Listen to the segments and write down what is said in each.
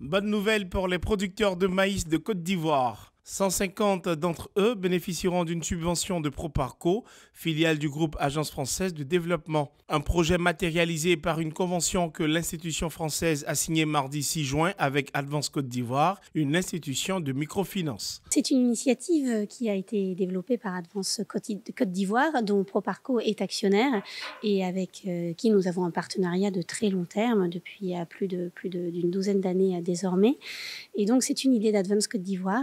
Bonne nouvelle pour les producteurs de maïs de Côte d'Ivoire. 150 d'entre eux bénéficieront d'une subvention de Proparco, filiale du groupe Agence française de développement. Un projet matérialisé par une convention que l'institution française a signée mardi 6 juin avec Advance Côte d'Ivoire, une institution de microfinance. C'est une initiative qui a été développée par Advance Côte d'Ivoire, dont Proparco est actionnaire et avec euh, qui nous avons un partenariat de très long terme depuis plus d'une douzaine d'années euh, désormais. Et donc c'est une idée d'Advance Côte d'Ivoire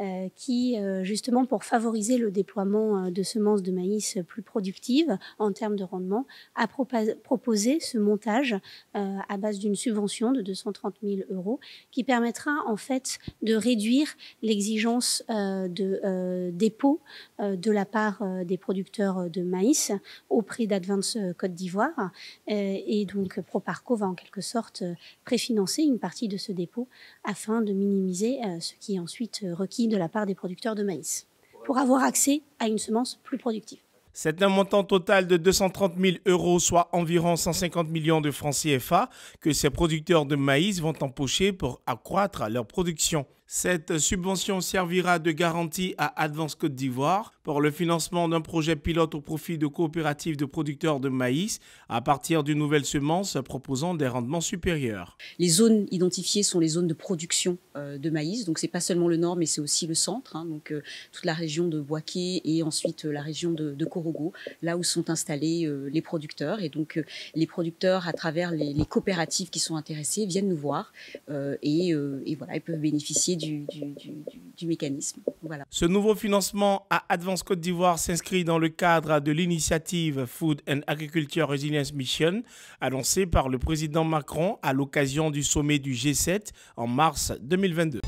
euh, euh, qui, euh, justement, pour favoriser le déploiement euh, de semences de maïs plus productives en termes de rendement, a proposé ce montage à base d'une subvention de 230 000 euros qui permettra en fait de réduire l'exigence de dépôt de la part des producteurs de maïs auprès d'Advance Côte d'Ivoire. et donc, ProParco va en quelque sorte préfinancer une partie de ce dépôt afin de minimiser ce qui est ensuite requis de la part des producteurs de maïs pour avoir accès à une semence plus productive. C'est un montant total de 230 000 euros, soit environ 150 millions de francs CFA, que ces producteurs de maïs vont empocher pour accroître leur production. Cette subvention servira de garantie à Advance Côte d'Ivoire pour le financement d'un projet pilote au profit de coopératives de producteurs de maïs à partir d'une nouvelle semence proposant des rendements supérieurs. Les zones identifiées sont les zones de production euh, de maïs, donc c'est pas seulement le nord mais c'est aussi le centre, hein. donc euh, toute la région de Boaké et ensuite euh, la région de, Corogo, là où sont installés les producteurs et donc les producteurs à travers les, coopératives qui sont intéressées viennent nous voir et, et voilà, ils peuvent bénéficier du, mécanisme. Ce nouveau financement à Advance Côte d'Ivoire s'inscrit dans le cadre de l'initiative Food and Agriculture Resilience Mission annoncée par le président Macron à l'occasion du sommet du G7 en mars 2022.